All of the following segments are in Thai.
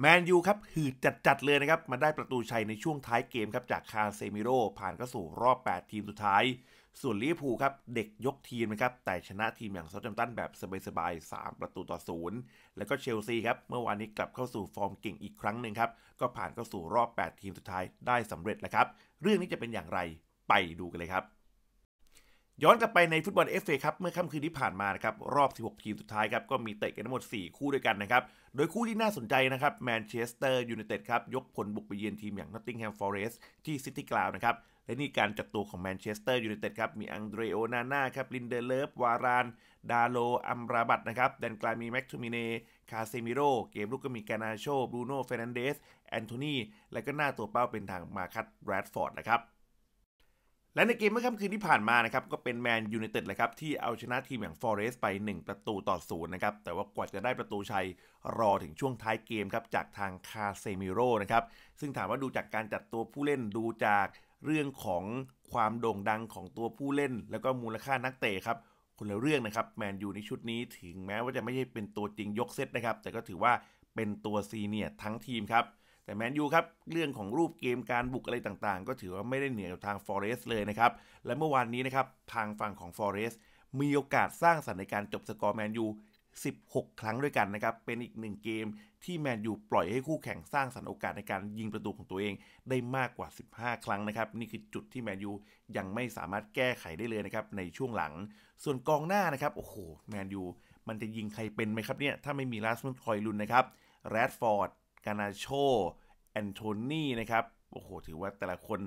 แมนยูครับ หืดจัดๆเลยนะครับมาได้ประตูชัยในช่วงท้ายเกมครับจากคาเซมิโรผ่านเข้าสู่รอบ 8 ทีมสุดท้าย ส่วนลิเวอร์พูลครับ เด็กยกทีมนะครับแต่ชนะทีมอย่างซอจัมตันแบบสบายๆ 3 ประตูต่อศูนย์แล้วก็เชลซีครับ เมื่อวานนี้กลับเข้าสู่ฟอร์มเก่งอีกครั้งหนึ่งครับ ก็ผ่านเข้าสู่รอบ 8 ทีมสุดท้ายได้สำเร็จแล้วครับเรื่องนี้จะเป็นอย่างไรไปดูกันเลยครับย้อนกลับไปในฟุตบอลเอฟเอครับเมื่อค่ำคืนที่ผ่านมานะครับรอบ 16 ทีมสุดท้ายครับก็มีเตะกันทั้งหมด 4 คู่ด้วยกันนะครับโดยคู่ที่น่าสนใจนะครับแมนเชสเตอร์ยูไนเต็ดครับยกผลบุกไปเยือนทีม อย่างนอตติงแฮมฟอร์เรสต์ที่ซิตี้กราวนะครับและนี่การจัดตัวของแมนเชสเตอร์ยูไนเต็ดครับ มีอังเดรโอนาน่า ครับ ลินเดเลฟวาราน ดาโลอัมราบัต นะครับ แดนกลางมีแม็กทูมิเนคาเซมิโรเกมลุกก็มีกานาโชบรูโน่เฟรนันเดสแอนโทนีและก็หน้าตัวเป้าเป็นทางมาคัตแรดฟอร์ดนะครับและในเกมเมื่อค่ำคืนที่ผ่านมานะครับก็เป็นแมนยูไนเต็ดเลยครับที่เอาชนะทีมอย่างฟอเรสต์ไป 1 ประตูต่อศูนย์นะครับแต่ว่ากว่าจะได้ประตูชัยรอถึงช่วงท้ายเกมครับจากทางคาเซมิโร่นะครับซึ่งถามว่าดูจากการจัดตัวผู้เล่น ดูจากเรื่องของความโด่งดังของตัวผู้เล่น แล้วก็มูลค่านักเตะครับคนละเรื่องนะครับแมนยูในชุดนี้ถึงแม้ว่าจะไม่ใช่เป็นตัวจริงยกเซตนะครับแต่ก็ถือว่าเป็นตัวซีเนียร์ทั้งทีมครับแต่แมนยูครับเรื่องของรูปเกมการบุกอะไรต่างๆ ก็ถือว่าไม่ได้เหนือทางฟอเรสเลยนะครับ และเมื่อวานนี้นะครับทางฝั่งของฟอเรสมีโอกาสสร้างสรรค์ในการจบสกอร์แมนยู16 ครั้งด้วยกันนะครับ เป็นอีกหนึ่งเกมที่แมนยูปล่อยให้คู่แข่งสร้างสรรค์โอกาส ในการยิงประตูของตัวเองได้มากกว่า 15 ครั้งนะครับ นี่คือจุดที่แมนยูยังไม่สามารถแก้ไขได้เลยนะครับในช่วงหลัง ส่วนกองหน้านะครับโอ้โหแมนยูมันจะยิงใครเป็นไหมครับเนี่ยถ้าไม่มีลาสมุนคอยลุนนะครับแรดฟอร์ดกานาโชแอนโทนีนะครับ โอ้โห ถือว่าแต่ละคน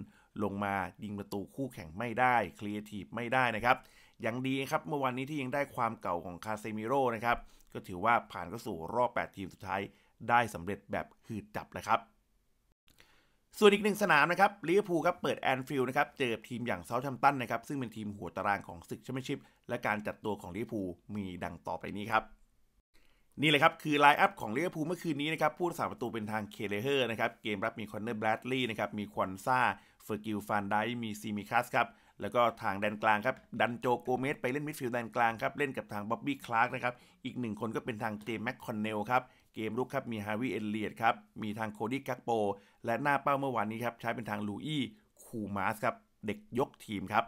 ลงมายิงประตูคู่แข่งไม่ได้ครีเอทีฟไม่ได้นะครับ อย่างดีครับ เมื่อวานนี้ที่ยังได้ความเก่าของคาเซมิโร่ นะครับ ก็ถือว่าผ่านเข้าสู่รอบ 8 ทีมสุดท้าย ได้สำเร็จแบบหืดจับเลยครับ ส่วนอีกหนึ่งสนามนะครับ ลิเวอร์พูลครับ เปิดแอนฟิลด์นะครับ เจอทีมอย่างเซาท์แฮมป์ตันนะครับ ซึ่งเป็นทีมหัวตารางของศึกแชมเปี้ยนชิพ และการจัดตัวของลิเวอร์พูลมีดังต่อไปนี้ครับนี่เลยครับ คือไลน์อัพของลเวอร์ูเมื่อคืนนี้นะครับผู้รักษาประตูเป็นทางเคเลเฮอร์นะครับเกมรับมีคอนเนอร์แบรดลีย์นะครับมีควอนซ่าเฟอร์กิลฟานไดมีซีมิคัสครับแล้วก็ทางแดนกลางครับดันโจโกเมสไปเล่นมิดฟิลด์แดนกลางครับ เล่นกับทางบ๊อบบี้คลาร์กนะครับอีกหนึ่งคนก็เป็นทางเจมแมคคอนเนลครับเกมรุกครับมีฮาวิเอลเลียดครับ มีทางโคดี้กักโปและหน้าเป้าเมื่อวานนี้ครับ ใช้เป็นทางลูอี้คูมาสครับเด็กยกทีมครับ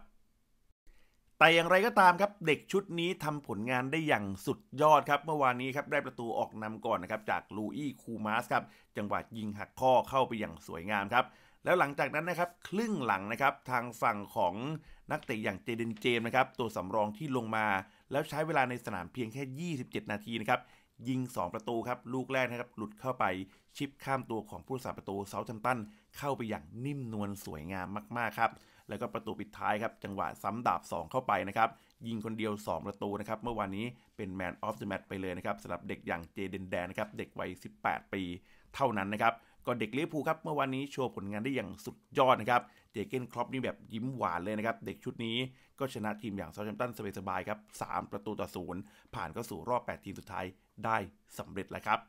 แต่อย่างไรก็ตามครับเด็กชุดนี้ทำผลงานได้อย่างสุดยอดครับเมื่อวานนี้ครับได้ประตูออกนำก่อนนะครับจากลูอี้คูมาสครับจังหวะยิงหักข้อเข้าไปอย่างสวยงามครับแล้วหลังจากนั้นนะครับครึ่งหลังนะครับทางฝั่งของนักเตะอย่างเจเดนเจมนะครับตัวสำรองที่ลงมา แล้วใช้เวลาในสนามเพียงแค่ 27 นาทีนะครับยิง 2 ประตูครับลูกแรกนะครับหลุดเข้าไปชิปข้ามตัวของผู้สาประตูเซาท์ทันตันเข้าไปอย่างนิ่มนวลสวยงามมาก ๆครับแล้วก็ประตูปิดท้ายครับจังหวะซ้ำดาบ2 เข้าไปนะครับยิงคนเดียว 2 ประตูนะครับเมื่อวานนี้เป็นแมนออฟเดอะแมตช์ไปเลยนะครับสำหรับเด็กอย่างเจเดนแดนนะครับเด็กวัย 18 ปีเท่านั้นนะครับก็เด็กเลี้ยภูครับเมื่อวานนี้โชว์ผลงานได้อย่างสุดยอดนะครับเจเกนครอปนี่แบบยิ้มหวานเลยนะครับเด็กชุดนี้ก็ชนะทีมอย่างเซาท์แฮมป์ตันสบายๆครับ3ประตูต่อศูนย์ผ่านเข้าสู่รอบ 8 ทีมสุดท้าย ได้สำเร็จแล้วครับ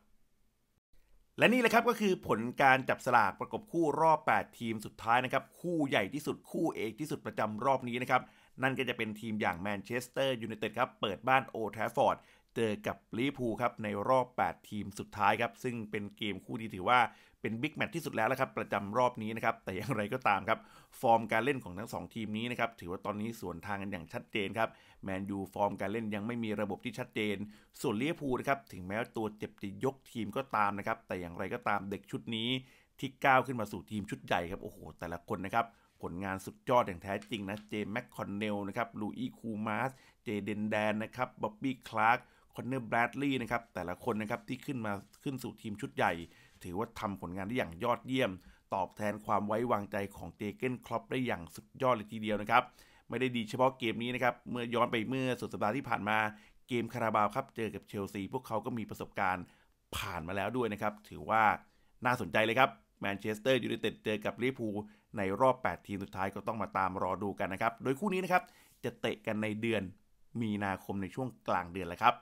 และนี่แหละครับก็คือผลการจับสลากประกบคู่รอบ 8 ทีมสุดท้ายนะครับคู่ใหญ่ที่สุดคู่เอกที่สุดประจำรอบนี้นะครับนั่นก็จะเป็นทีมอย่างแมนเชสเตอร์ยูไนเต็ดครับเปิดบ้านโอแทฟฟอร์ดเจอกับลิเวอร์พูลครับในรอบ 8 ทีมสุดท้ายครับซึ่งเป็นเกมคู่ที่ถือว่าเป็นบิ๊กแมตช์ที่สุดแล้วนะครับประจำรอบนี้นะครับแต่อย่างไรก็ตามครับฟอร์มการเล่นของทั้ง 2 ทีมนี้นะครับถือว่าตอนนี้สวนทางกันอย่างชัดเจนครับแมนยูฟอร์มการเล่นยังไม่มีระบบที่ชัดเจน ส่วนเลียพูนะครับถึงแม้ตัวเจ็บจะยกทีมก็ตามนะครับแต่อย่างไรก็ตามเด็กชุดนี้ ที่ก้าวขึ้นมาสู่ทีมชุดใหญ่ครับโอ้โห แต่ละคนนะครับผลงานสุดยอดอย่างแท้จริงนะ เจมส์แมคคอนเนลนะครับลูอีคูมาสเจเดนแดนนะครับบ๊อบบี้คลาร์กคอนเนอร์แบรดลีย์นะครับ แต่ละคนนะครับที่ขึ้นมาขึ้นสู่ทีมชุดใหญ่ ถือว่าทำผลงานได้อย่างยอดเยี่ยม ตอบแทนความไว้วางใจของเจเกนครอปได้อย่างสุดยอดเลยทีเดียวนะครับไม่ได้ดีเฉพาะเกมนี้นะครับเมื่อย้อนไปเมื่อสุดสัปดาห์ที่ผ่านมาเกมคาราบาวครับเจอกับเชลซีพวกเขาก็มีประสบการณ์ผ่านมาแล้วด้วยนะครับ ถือว่าน่าสนใจเลยครับแมนเชสเตอร์ยูไนเต็ดเจอกับลิเวอร์พูลในรอบ 8 ทีมสุดท้ายก็ต้องมาตามรอดูกันนะครับโดยคู่นี้นะครับ จะเตะกันในเดือน มีนาคมในช่วงกลางเดือนแหละครับ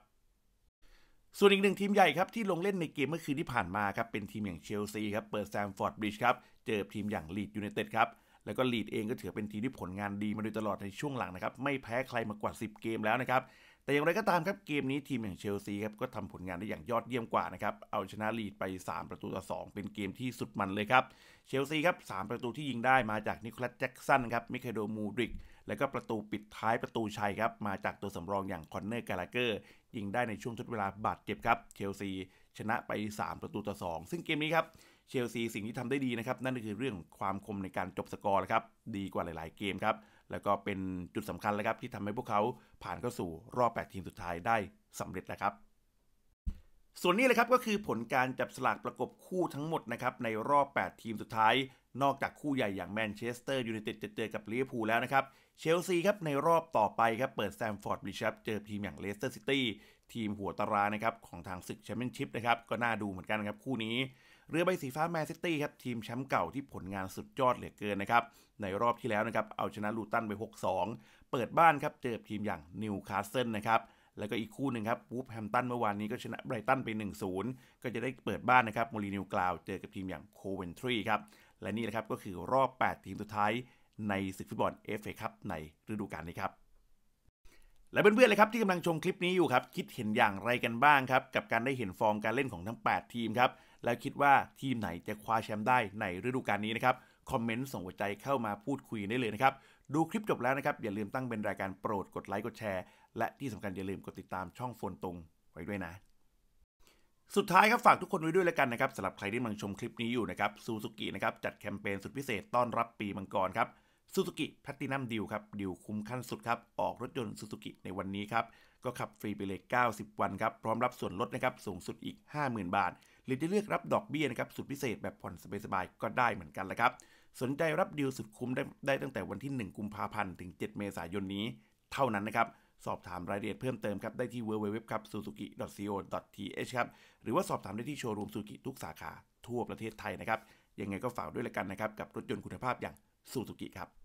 ส่วนอีกหนึ่งทีมใหญ่ครับที่ลงเล่นในเกมเมื่อคืนที่ผ่านมาครับเป็นทีมอย่างเชลซีครับเปิดแซมฟอร์ดบริดจ์ครับเจอทีมอย่างลีดยูไนเต็ดครับ แล้วก็ลีดเองก็ถือเป็นทีมที่ผลงานดีมาโดยตลอดในช่วงหลังนะครับไม่แพ้ใครมากว่า 10 เกมแล้วนะครับ แต่อย่างไรก็ตามครับเกมนี้ทีมอย่างเชลซีครับก็ทำผลงานได้อย่างยอดเยี่ยมกว่านะครับเอาชนะลีดไป 3 ประตูต่อ2เป็นเกมที่สุดมันเลยครับเชลซีครับสประตูที่ยิงได้มาจากนิโคลัสแจ็กสันครับมิเคโดมูดริกแล้วก็ประตูปิดท้ายประตูชัยครับ มาจากตัวสำรองอย่างคอนเนอร์กาลาเกอร์ยิงได้ในช่วงทดเวลาบาดเจ็บครับเชลซีชนะไป 3 ประตูต่อ 2 ซึ่งเกมนี้ครับเชลซีสิ่งที่ทำได้ดีนะครับ นั่นก็คือเรื่องความคมในการจบสกอร์ครับ ดีกว่าหลายๆเกมครับ แล้วก็เป็นจุดสำคัญเลยครับที่ทำให้พวกเขาผ่านเข้าสู่รอบ 8 ทีมสุดท้ายได้สำเร็จนะครับส่วนนี้เลยครับก็คือผลการจับสลากประกบคู่ทั้งหมดนะครับในรอบ 8 ทีมสุดท้าย นอกจากคู่ใหญ่อย่างแมนเชสเตอร์ยูไนเต็ดจะเจอกับลิเวอร์พูลแล้วนะครับเชลซีครับ ในรอบต่อไปครับเปิดแซมฟอร์ดบริชับเจอทีมอย่างเลสเตอร์ซิตี้ทีมหัวตารางนะครับของทางศึกแชมเปี้ยนชิพนะครับก็น่าดูเหมือนกันครับคู่นี้ เรือใบสีฟ้าแมนซิตี้ครับ ทีมแชมป์เก่าที่ผลงานสุดยอดเหลือเกินนะครับในรอบที่แล้วนะครับ เอาชนะลูตันไป 6-2 เปิดบ้านครับเจอทีมอย่างนิวคาสเซิลนะครับแล้วก็อีกคู่หนึ่งครับวูฟแฮมตันเมื่อวานนี้ก็ชนะไบรตันไป 1-0 ก็จะได้เปิดบ้านนะครับโมลีนิวกลาวเจอกับทีมอย่างโคเวนทรีครับและนี่แหละครับก็คือรอบ 8 ทีมสุดท้ายในศึกฟุตบอลเอฟเอคัพในฤดูกาลนี้ครับ และเพื่อนๆเลยครับที่กำลังชมคลิปนี้อยู่ครับ คิดเห็นอย่างไรกันบ้างครับ กับการได้เห็นฟอร์มการเล่นของทั้ง 8 ทีมครับแล้วคิดว่าทีมไหนจะคว้าแชมป์ได้ในฤดูกาลนี้นะครับคอมเมนต์ส่งหัวใจเข้ามาพูดคุยได้เลยนะครับดูคลิปจบแล้วนะครับอย่าลืมตั้งเป็นรายการโปรดกดไลค์กดแชร์และที่สำคัญ อย่าลืมกดติดตามช่องโฟนตรงไว้ด้วยนะ สุดท้ายครับฝากทุกคนไว้ด้วยแล้วกันนะครับสำหรับใครที่กำลังชมคลิปนี้อยู่นะครับซูซูกินะครับจัดแคมเปญสุดพิเศษต้อนรับปีมังกรครับซูซูกิแพลตินัมดิวครับดิวคุ้มขั้นสุดครับออกรถยนต์ซูซูกิในวันนี้ครับ ก็ขับฟรีไปเลย90 วันครับ พร้อมรับส่วนลดนะครับ สูงสุดอีก 50,000 บาท หรือจะเลือกรับดอกเบี้ยนะครับ สุดพิเศษแบบผ่อนสบายๆก็ได้เหมือนกันละครับสนใจรับดิวสุดคุ้มได้ได้ตั้งแต่วันที่ 1 กุมภาพันธ์ถึง 7 เมษายนนี้เท่านั้นนะครับสอบถามรายละเอียดเพิ่มเติมครับ ได้ที่ www ครับ suzuki.co.th ครับหรือว่าสอบถามได้ที่โชว์รูมซูซูกิทุกสาขาทั่วประเทศไทยนะครับ ยังไงก็ฝากด้วยละกันนะครับ กับรถยนต์คุณภาพอย่างซูซูกิครับ